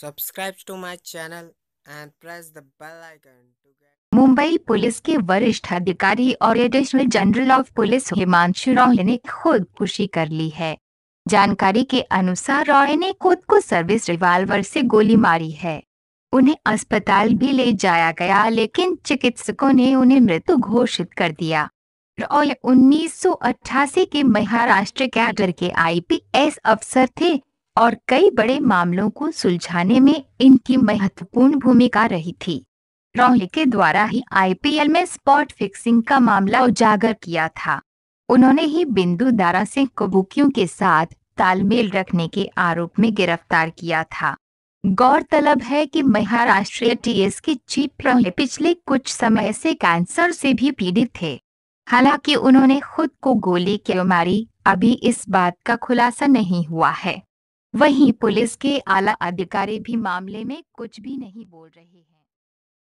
subscribe to my channel and press the bell icon to get Mumbai police के वरिष्ठ अधिकारी और additional general of police Himanshu Roy ने खुद खुशी कर ली है जानकारी के अनुसार रॉय ने खुद को सर्विस रिवाल्वर से गोली मारी है उन्हें अस्पताल भी ले जाया गया लेकिन चिकित्सकों ने उन्हें मृत्यु घोषित कर दिया रॉय 1988 के महाराष्ट्र कैडर के आईपीएस अफसर थे और कई बड़े मामलों को सुलझाने में इनकी महत्वपूर्ण भूमिका रही थी रोहित के द्वारा ही आईपीएल में स्पॉट फिक्सिंग का मामला उजागर किया था उन्होंने ही बिंदु दारा सिंह को बुकियों के साथ तालमेल रखने के आरोप में गिरफ्तार किया था गौरतलब है कि महाराष्ट्र टीएस के चीफ रॉय पिछले कुछ समय से कैंसर से भी पीड़ित थे हालांकि उन्होंने खुद को गोली क्यों मारी अभी इस बात का खुलासा नहीं हुआ है वहीं पुलिस के आला अधिकारी भी मामले में कुछ भी नहीं बोल रहे हैं